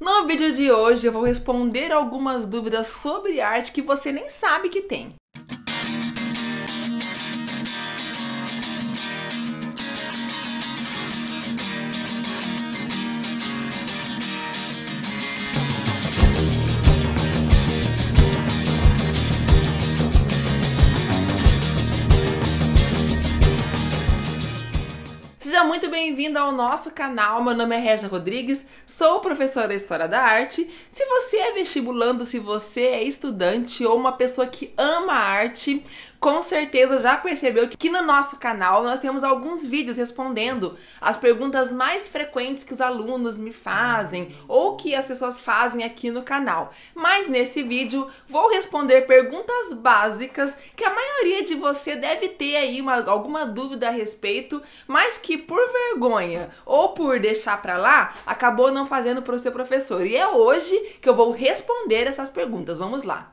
No vídeo de hoje eu vou responder algumas dúvidas sobre arte que você nem sabe que tem. Seja muito bem-vindo ao nosso canal. Meu nome é Regia Rodrigues, sou professora de História da Arte. Se você é vestibulando, se você é estudante ou uma pessoa que ama arte, com certeza já percebeu que no nosso canal nós temos alguns vídeos respondendo as perguntas mais frequentes que os alunos me fazem ou que as pessoas fazem aqui no canal. Mas nesse vídeo vou responder perguntas básicas que a maioria de você deve ter aí uma, alguma dúvida a respeito, mas que por vergonha ou por deixar para lá acabou não fazendo para o seu professor. E é hoje que eu vou responder essas perguntas. Vamos lá.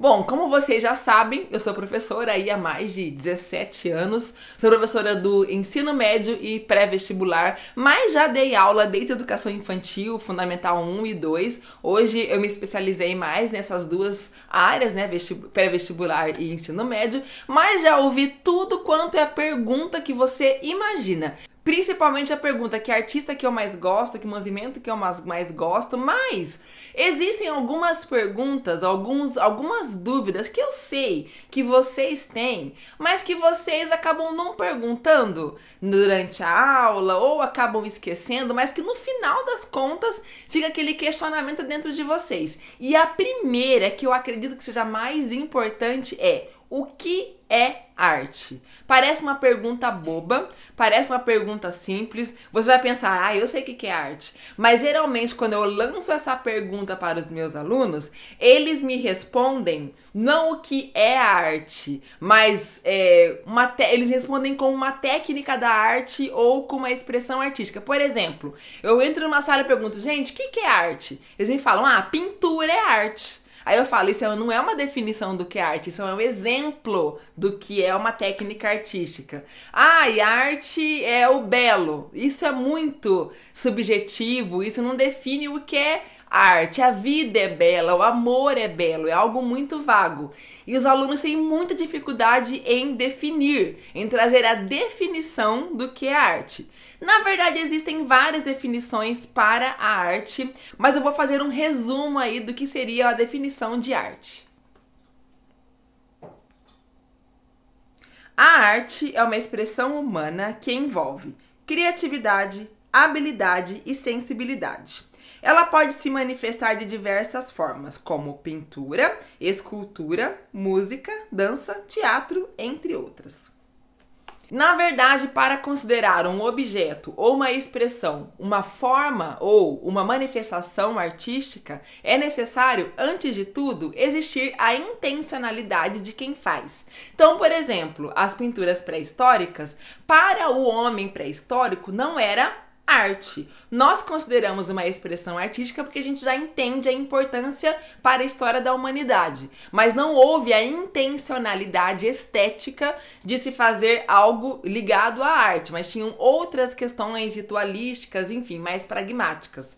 Bom, como vocês já sabem, eu sou professora aí há mais de 17 anos, sou professora do ensino médio e pré-vestibular, mas já dei aula desde educação infantil, fundamental 1 e 2. Hoje eu me especializei mais nessas duas áreas, né, pré-vestibular e ensino médio, mas já ouvi tudo quanto é a pergunta que você imagina. Principalmente a pergunta que artista que eu mais gosto, que movimento que eu mais gosto, mas Existem algumas perguntas, alguns, algumas dúvidas que eu sei que vocês têm, mas que vocês acabam não perguntando durante a aula ou acabam esquecendo, mas que no final das contas fica aquele questionamento dentro de vocês. E a primeira que eu acredito que seja mais importante é o que é arte? Parece uma pergunta boba, parece uma pergunta simples. Você vai pensar, ah, eu sei o que é arte. Mas geralmente, quando eu lanço essa pergunta para os meus alunos, eles me respondem não o que é arte, mas é, uma eles respondem com uma técnica da arte ou com uma expressão artística. Por exemplo, eu entro numa sala e pergunto, gente, o que é arte? Eles me falam, ah, pintura é arte. Aí eu falo, isso é, não é uma definição do que é arte, isso é um exemplo do que é uma técnica artística. Ah, e arte é o belo. Isso é muito subjetivo, isso não define o que é arte, a vida é bela, o amor é belo, é algo muito vago. E os alunos têm muita dificuldade em definir, em trazer a definição do que é arte. Na verdade, existem várias definições para a arte, mas eu vou fazer um resumo aí do que seria a definição de arte. A arte é uma expressão humana que envolve criatividade, habilidade e sensibilidade. Ela pode se manifestar de diversas formas, como pintura, escultura, música, dança, teatro, entre outras. Na verdade, para considerar um objeto ou uma expressão uma forma ou uma manifestação artística, é necessário, antes de tudo, existir a intencionalidade de quem faz. Então, por exemplo, as pinturas pré-históricas, para o homem pré-histórico, não era arte. Nós consideramos uma expressão artística porque a gente já entende a importância para a história da humanidade, mas não houve a intencionalidade estética de se fazer algo ligado à arte, mas tinham outras questões ritualísticas, enfim, mais pragmáticas.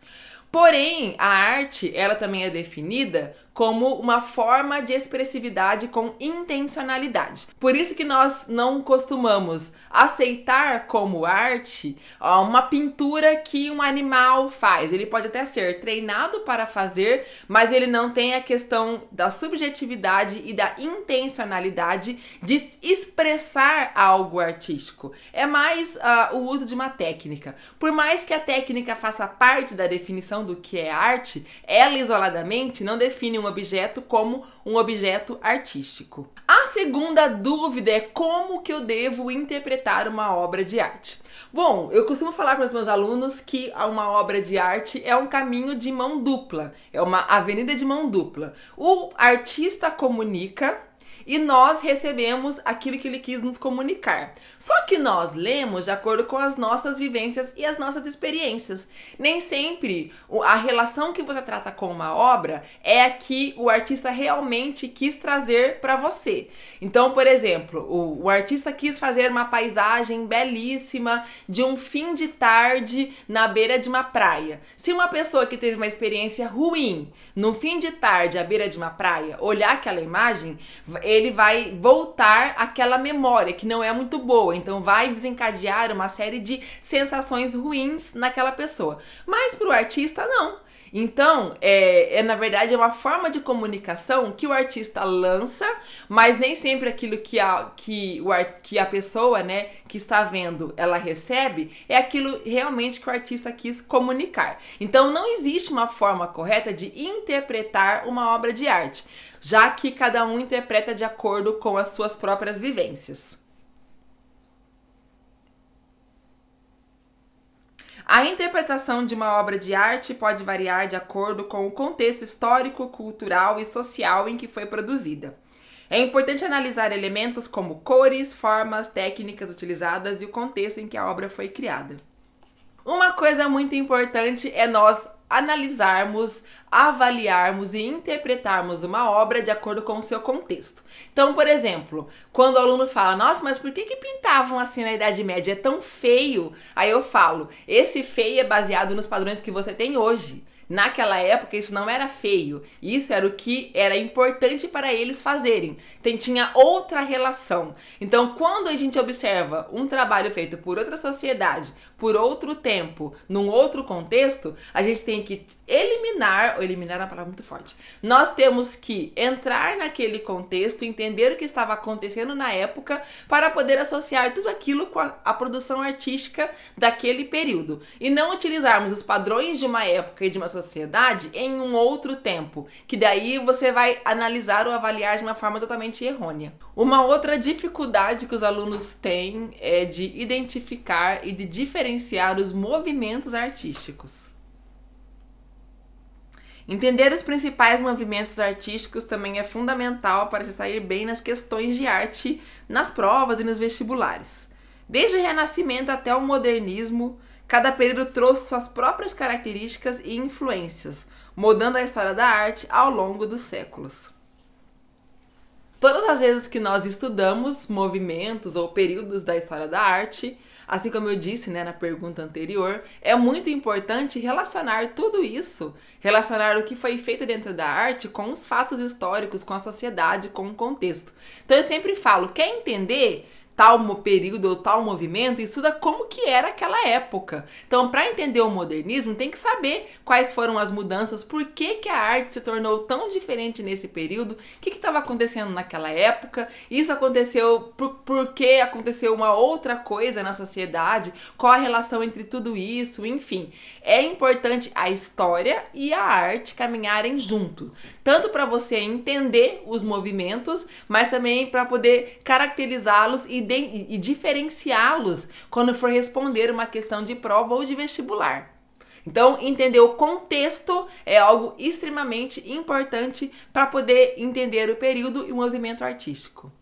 Porém, a arte, ela também é definida como uma forma de expressividade com intencionalidade. Por isso que nós não costumamos aceitar como arte ó, uma pintura que um animal faz. Ele pode até ser treinado para fazer, mas ele não tem a questão da subjetividade e da intencionalidade de expressar algo artístico. É mais uh, o uso de uma técnica. Por mais que a técnica faça parte da definição do que é arte, ela isoladamente não define uma objeto como um objeto artístico. A segunda dúvida é como que eu devo interpretar uma obra de arte. Bom, eu costumo falar com os meus alunos que uma obra de arte é um caminho de mão dupla, é uma avenida de mão dupla. O artista comunica e nós recebemos aquilo que ele quis nos comunicar. Só que nós lemos de acordo com as nossas vivências e as nossas experiências. Nem sempre a relação que você trata com uma obra é a que o artista realmente quis trazer para você. Então, por exemplo, o, o artista quis fazer uma paisagem belíssima de um fim de tarde na beira de uma praia. Se uma pessoa que teve uma experiência ruim no fim de tarde à beira de uma praia olhar aquela imagem, ele vai voltar aquela memória que não é muito boa. Então vai desencadear uma série de sensações ruins naquela pessoa. Mas para o artista, não. Então, é, é, na verdade é uma forma de comunicação que o artista lança, mas nem sempre aquilo que a, que o, que a pessoa, né, que está vendo, ela recebe, é aquilo realmente que o artista quis comunicar. Então, não existe uma forma correta de interpretar uma obra de arte já que cada um interpreta de acordo com as suas próprias vivências. A interpretação de uma obra de arte pode variar de acordo com o contexto histórico, cultural e social em que foi produzida. É importante analisar elementos como cores, formas, técnicas utilizadas e o contexto em que a obra foi criada. Uma coisa muito importante é nós analisarmos, avaliarmos e interpretarmos uma obra de acordo com o seu contexto. Então, por exemplo, quando o aluno fala, nossa, mas por que, que pintavam assim na Idade Média? É tão feio. Aí eu falo, esse feio é baseado nos padrões que você tem hoje. Naquela época isso não era feio, isso era o que era importante para eles fazerem. Tem, tinha outra relação. Então, quando a gente observa um trabalho feito por outra sociedade, por outro tempo, num outro contexto, a gente tem que eliminar, ou eliminar é uma palavra muito forte. Nós temos que entrar naquele contexto, entender o que estava acontecendo na época, para poder associar tudo aquilo com a, a produção artística daquele período. E não utilizarmos os padrões de uma época e de uma sociedade em um outro tempo, que daí você vai analisar ou avaliar de uma forma totalmente errônea. Uma outra dificuldade que os alunos têm é de identificar e de diferenciar diferenciar os movimentos artísticos. Entender os principais movimentos artísticos também é fundamental para se sair bem nas questões de arte, nas provas e nos vestibulares. Desde o Renascimento até o Modernismo, cada período trouxe suas próprias características e influências, mudando a história da arte ao longo dos séculos. Todas as vezes que nós estudamos movimentos ou períodos da história da arte, Assim como eu disse né, na pergunta anterior, é muito importante relacionar tudo isso, relacionar o que foi feito dentro da arte com os fatos históricos, com a sociedade, com o contexto. Então eu sempre falo, quer entender? tal período ou tal movimento, estuda como que era aquela época. Então, para entender o modernismo, tem que saber quais foram as mudanças, por que, que a arte se tornou tão diferente nesse período, o que estava acontecendo naquela época, isso aconteceu por, por que aconteceu uma outra coisa na sociedade, qual a relação entre tudo isso, enfim. É importante a história e a arte caminharem junto, tanto para você entender os movimentos, mas também para poder caracterizá-los e e, diferenciá-los quando for responder uma questão de prova ou de vestibular. Então, entender o contexto é algo extremamente importante para poder entender o período e o movimento artístico.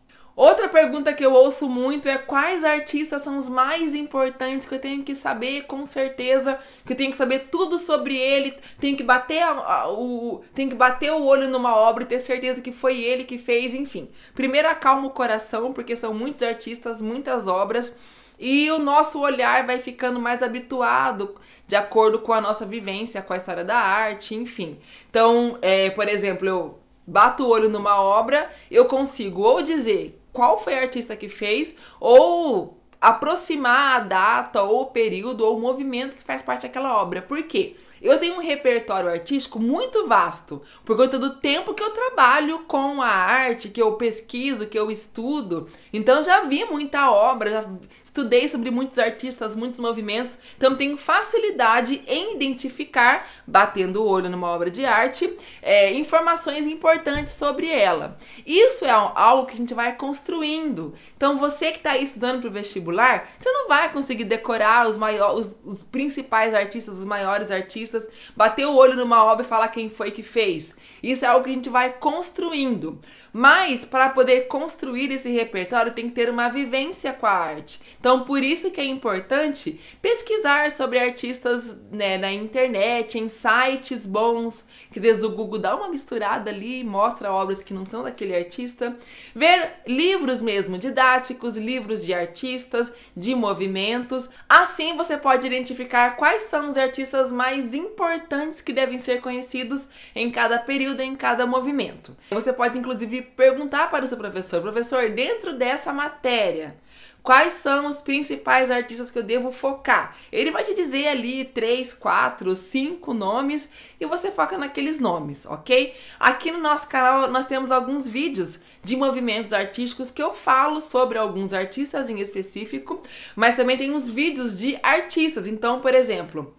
Outra pergunta que eu ouço muito é quais artistas são os mais importantes que eu tenho que saber com certeza, que eu tenho que saber tudo sobre ele, tenho que bater a, a, o tenho que bater o olho numa obra e ter certeza que foi ele que fez, enfim. Primeiro acalma o coração, porque são muitos artistas, muitas obras, e o nosso olhar vai ficando mais habituado de acordo com a nossa vivência, com a história da arte, enfim. Então, é, por exemplo, eu bato o olho numa obra, eu consigo ou dizer qual foi a artista que fez ou aproximar a data ou o período ou o movimento que faz parte daquela obra. Por quê? Eu tenho um repertório artístico muito vasto, por conta do tempo que eu trabalho com a arte, que eu pesquiso, que eu estudo. Então já vi muita obra, já estudei sobre muitos artistas, muitos movimentos, então tenho facilidade em identificar, batendo o olho numa obra de arte, é, informações importantes sobre ela. Isso é algo que a gente vai construindo. Então você que está estudando para o vestibular, você não vai conseguir decorar os, maiores, os, os principais artistas, os maiores artistas, bater o olho numa obra e falar quem foi que fez. Isso é algo que a gente vai construindo. Mas para poder construir esse repertório tem que ter uma vivência com a arte. Então por isso que é importante pesquisar sobre artistas né, na internet, em sites bons, que às vezes o Google dá uma misturada ali, mostra obras que não são daquele artista, ver livros mesmo didáticos, livros de artistas, de movimentos. Assim você pode identificar quais são os artistas mais importantes que devem ser conhecidos em cada período, em cada movimento. Você pode inclusive perguntar para o seu professor, professor, dentro dessa matéria, quais são os principais artistas que eu devo focar. Ele vai te dizer ali três, quatro, cinco nomes e você foca naqueles nomes, ok? Aqui no nosso canal nós temos alguns vídeos de movimentos artísticos que eu falo sobre alguns artistas em específico, mas também tem uns vídeos de artistas. Então, por exemplo,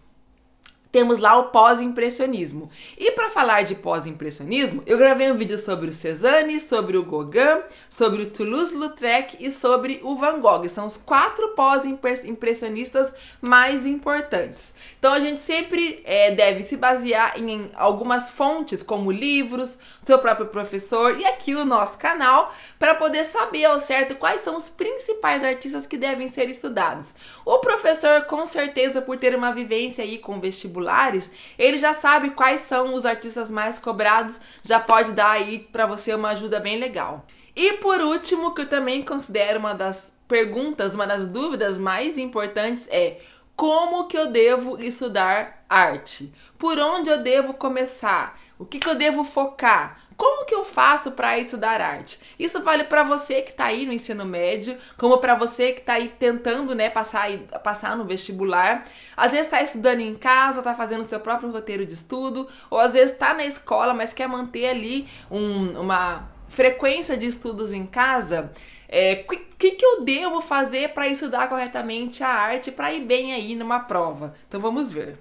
temos lá o pós-impressionismo. E para falar de pós-impressionismo, eu gravei um vídeo sobre o Cézanne, sobre o Gauguin, sobre o Toulouse-Lautrec e sobre o Van Gogh. São os quatro pós-impressionistas mais importantes. Então a gente sempre é, deve se basear em algumas fontes, como livros, seu próprio professor e aqui o nosso canal, para poder saber ao certo quais são os principais artistas que devem ser estudados. O professor, com certeza, por ter uma vivência aí com vestibular vestibulares, ele já sabe quais são os artistas mais cobrados, já pode dar aí para você uma ajuda bem legal. E por último, que eu também considero uma das perguntas, uma das dúvidas mais importantes é: como que eu devo estudar arte? Por onde eu devo começar? O que, que eu devo focar? Como que eu faço para estudar arte? Isso vale para você que está aí no ensino médio, como para você que está aí tentando, né, passar passar no vestibular. Às vezes está estudando em casa, está fazendo o seu próprio roteiro de estudo, ou às vezes está na escola, mas quer manter ali um, uma frequência de estudos em casa. O é, que, que eu devo fazer para estudar corretamente a arte para ir bem aí numa prova? Então vamos ver.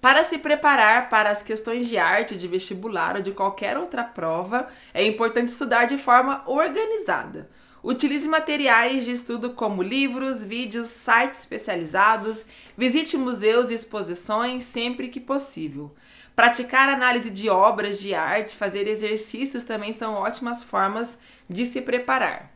Para se preparar para as questões de arte, de vestibular ou de qualquer outra prova, é importante estudar de forma organizada. Utilize materiais de estudo como livros, vídeos, sites especializados, visite museus e exposições sempre que possível. Praticar análise de obras de arte, fazer exercícios também são ótimas formas de se preparar.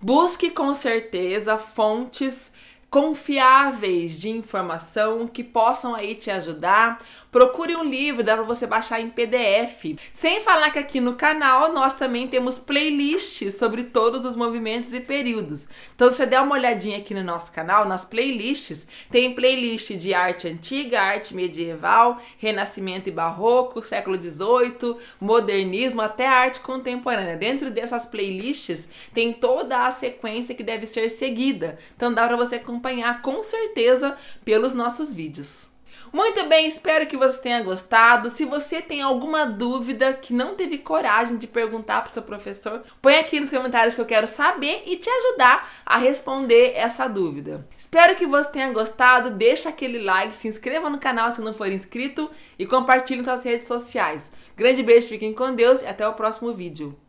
Busque com certeza fontes confiáveis de informação que possam aí te ajudar. Procure um livro, dá para você baixar em PDF. Sem falar que aqui no canal nós também temos playlists sobre todos os movimentos e períodos. Então você der uma olhadinha aqui no nosso canal, nas playlists, tem playlist de arte antiga, arte medieval, renascimento e barroco, século XVIII, modernismo, até arte contemporânea. Dentro dessas playlists tem toda a sequência que deve ser seguida. Então dá para você acompanhar com certeza pelos nossos vídeos. Muito bem, espero que você tenha gostado. Se você tem alguma dúvida que não teve coragem de perguntar para o seu professor, põe aqui nos comentários que eu quero saber e te ajudar a responder essa dúvida. Espero que você tenha gostado. Deixa aquele like, se inscreva no canal se não for inscrito e compartilhe nas suas redes sociais. Grande beijo, fiquem com Deus e até o próximo vídeo.